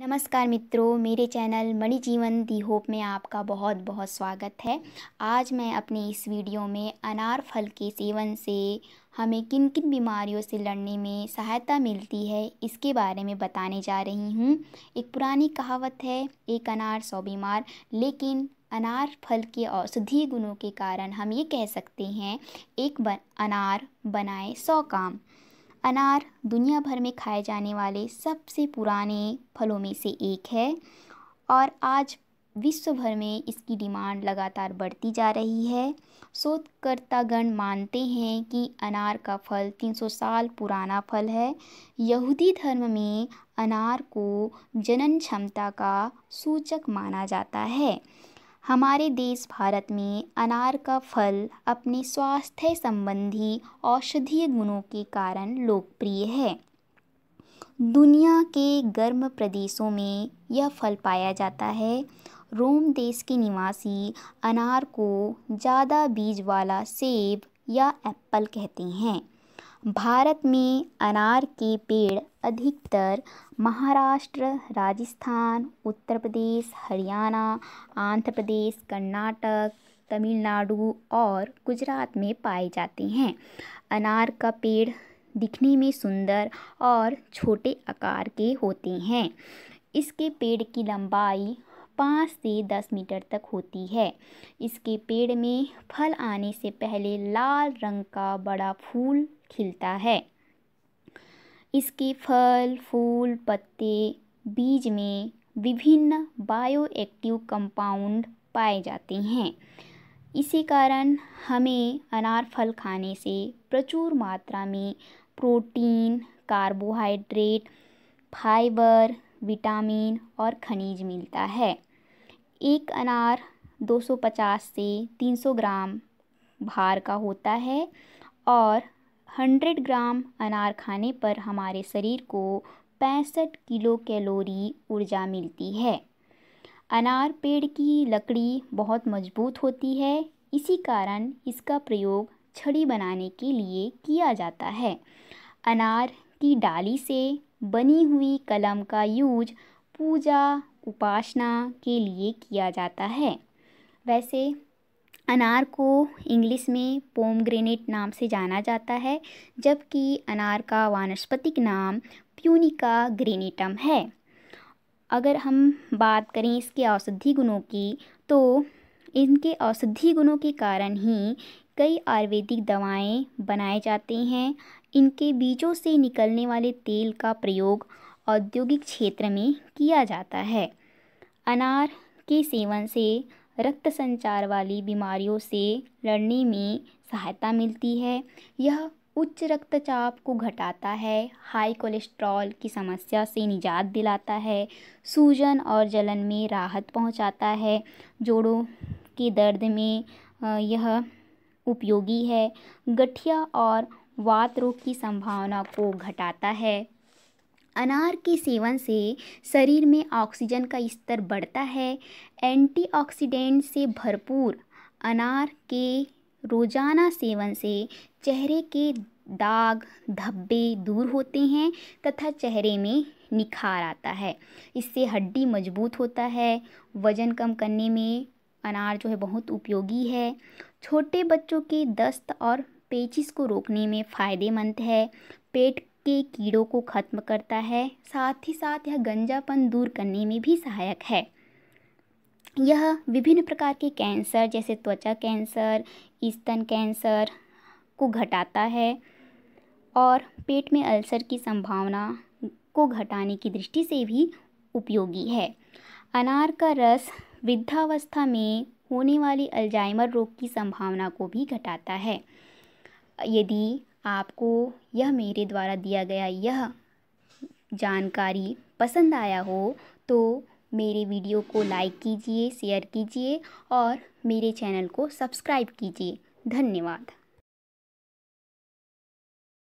नमस्कार मित्रों मेरे चैनल मणि जीवन दी होप में आपका बहुत बहुत स्वागत है आज मैं अपने इस वीडियो में अनार फल के सेवन से हमें किन किन बीमारियों से लड़ने में सहायता मिलती है इसके बारे में बताने जा रही हूँ एक पुरानी कहावत है एक अनार सौ बीमार लेकिन अनार फल के औषधीय गुणों के कारण हम ये कह सकते हैं एक बन, अनार बनाए सौ काम अनार दुनिया भर में खाए जाने वाले सबसे पुराने फलों में से एक है और आज विश्व भर में इसकी डिमांड लगातार बढ़ती जा रही है शोधकर्तागण मानते हैं कि अनार का फल 300 साल पुराना फल है यहूदी धर्म में अनार को जनन क्षमता का सूचक माना जाता है हमारे देश भारत में अनार का फल अपने स्वास्थ्य संबंधी औषधीय गुणों के कारण लोकप्रिय है दुनिया के गर्म प्रदेशों में यह फल पाया जाता है रोम देश के निवासी अनार को ज़्यादा बीज वाला सेब या एप्पल कहते हैं भारत में अनार के पेड़ अधिकतर महाराष्ट्र राजस्थान उत्तर प्रदेश हरियाणा आंध्र प्रदेश कर्नाटक तमिलनाडु और गुजरात में पाए जाते हैं अनार का पेड़ दिखने में सुंदर और छोटे आकार के होते हैं इसके पेड़ की लंबाई पाँच से दस मीटर तक होती है इसके पेड़ में फल आने से पहले लाल रंग का बड़ा फूल खिलता है इसके फल फूल पत्ते बीज में विभिन्न बायोएक्टिव कंपाउंड पाए जाते हैं इसी कारण हमें अनार फल खाने से प्रचुर मात्रा में प्रोटीन कार्बोहाइड्रेट फाइबर विटामिन और खनिज मिलता है एक अनार 250 से 300 ग्राम भार का होता है और हंड्रेड ग्राम अनार खाने पर हमारे शरीर को पैंसठ किलो कैलोरी ऊर्जा मिलती है अनार पेड़ की लकड़ी बहुत मजबूत होती है इसी कारण इसका प्रयोग छड़ी बनाने के लिए किया जाता है अनार की डाली से बनी हुई कलम का यूज पूजा उपासना के लिए किया जाता है वैसे अनार को इंग्लिश में पोम ग्रेनेट नाम से जाना जाता है जबकि अनार का वानस्पतिक नाम प्यूनिका ग्रेनेटम है अगर हम बात करें इसके औषधि गुणों की तो इनके औषधि गुणों के कारण ही कई आयुर्वेदिक दवाएं बनाए जाते हैं इनके बीजों से निकलने वाले तेल का प्रयोग औद्योगिक क्षेत्र में किया जाता है अनार के सेवन से रक्त संचार वाली बीमारियों से लड़ने में सहायता मिलती है यह उच्च रक्तचाप को घटाता है हाई कोलेस्ट्रॉल की समस्या से निजात दिलाता है सूजन और जलन में राहत पहुंचाता है जोड़ों के दर्द में यह उपयोगी है गठिया और वात रोग की संभावना को घटाता है अनार के सेवन से शरीर में ऑक्सीजन का स्तर बढ़ता है एंटीऑक्सीडेंट से भरपूर अनार के रोज़ाना सेवन से चेहरे के दाग धब्बे दूर होते हैं तथा चेहरे में निखार आता है इससे हड्डी मजबूत होता है वज़न कम करने में अनार जो है बहुत उपयोगी है छोटे बच्चों के दस्त और पेचिस को रोकने में फ़ायदेमंद है पेट के कीड़ों को ख़त्म करता है साथ ही साथ यह गंजापन दूर करने में भी सहायक है यह विभिन्न प्रकार के कैंसर जैसे त्वचा कैंसर स्तन कैंसर को घटाता है और पेट में अल्सर की संभावना को घटाने की दृष्टि से भी उपयोगी है अनार का रस वृद्धावस्था में होने वाली अल्जाइमर रोग की संभावना को भी घटाता है यदि आपको यह मेरे द्वारा दिया गया यह जानकारी पसंद आया हो तो मेरे वीडियो को लाइक कीजिए शेयर कीजिए और मेरे चैनल को सब्सक्राइब कीजिए धन्यवाद